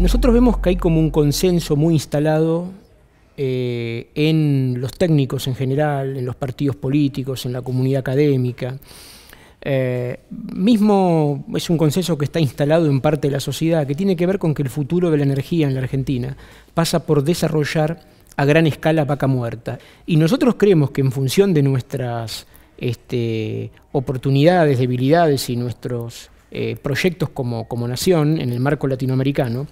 Nosotros vemos que hay como un consenso muy instalado eh, en los técnicos en general, en los partidos políticos, en la comunidad académica. Eh, mismo es un consenso que está instalado en parte de la sociedad, que tiene que ver con que el futuro de la energía en la Argentina pasa por desarrollar a gran escala vaca muerta. Y nosotros creemos que en función de nuestras este, oportunidades, debilidades y nuestros eh, proyectos como nación en el marco latinoamericano,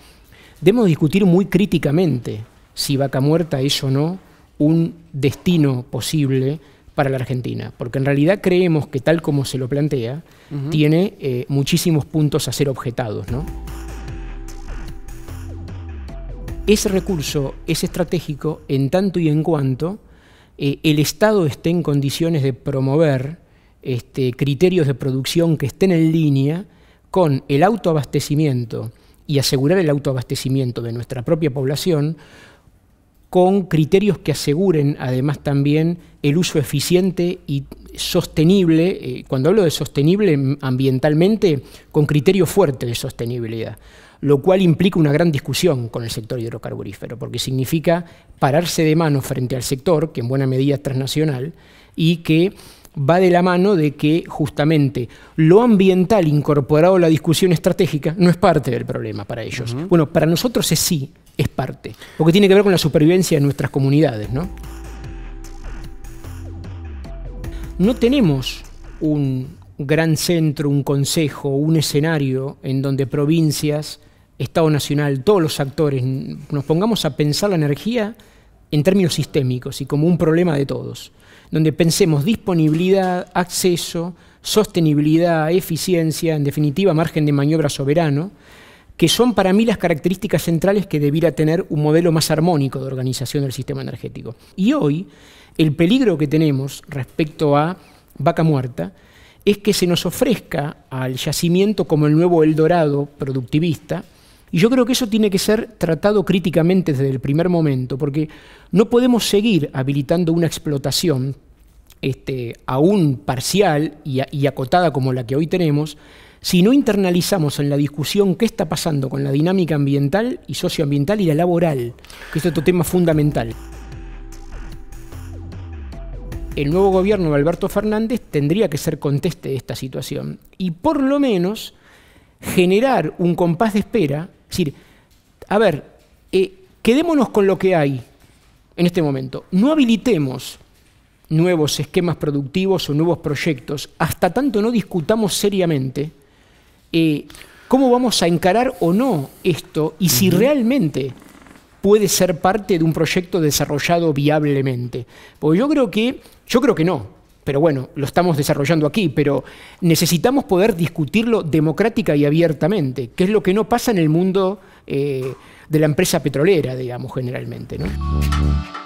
Debemos discutir muy críticamente si Vaca Muerta es o no un destino posible para la Argentina, porque en realidad creemos que tal como se lo plantea, tiene eh, muchísimos puntos a ser objetados. Ese recurso es estratégico en tanto y en cuanto eh, el Estado esté en condiciones de promover este, criterios de producción que estén en línea con el autoabastecimiento y asegurar el autoabastecimiento de nuestra propia población con criterios que aseguren además también el uso eficiente y sostenible, eh, cuando hablo de sostenible ambientalmente, con criterio fuerte de sostenibilidad, lo cual implica una gran discusión con el sector hidrocarburífero, porque significa pararse de mano frente al sector, que en buena medida es transnacional, y que va de la mano de que justamente lo ambiental incorporado a la discusión estratégica no es parte del problema para ellos. Bueno, para nosotros es sí, es parte, porque tiene que ver con la supervivencia de nuestras comunidades, ¿no? No tenemos un gran centro, un consejo, un escenario en donde provincias, Estado Nacional, todos los actores, nos pongamos a pensar la energía en términos sistémicos y como un problema de todos donde pensemos disponibilidad, acceso, sostenibilidad, eficiencia, en definitiva margen de maniobra soberano, que son para mí las características centrales que debiera tener un modelo más armónico de organización del sistema energético. Y hoy el peligro que tenemos respecto a vaca muerta es que se nos ofrezca al yacimiento como el nuevo Eldorado productivista, y yo creo que eso tiene que ser tratado críticamente desde el primer momento, porque no podemos seguir habilitando una explotación este, aún parcial y, y acotada como la que hoy tenemos, si no internalizamos en la discusión qué está pasando con la dinámica ambiental y socioambiental y la laboral, que es otro tema fundamental. El nuevo gobierno de Alberto Fernández tendría que ser conteste de esta situación y por lo menos generar un compás de espera decir, a ver, eh, quedémonos con lo que hay en este momento. No habilitemos nuevos esquemas productivos o nuevos proyectos hasta tanto no discutamos seriamente eh, cómo vamos a encarar o no esto y si realmente puede ser parte de un proyecto desarrollado viablemente. Porque yo creo que, yo creo que no pero bueno, lo estamos desarrollando aquí, pero necesitamos poder discutirlo democrática y abiertamente, que es lo que no pasa en el mundo eh, de la empresa petrolera, digamos, generalmente. ¿no?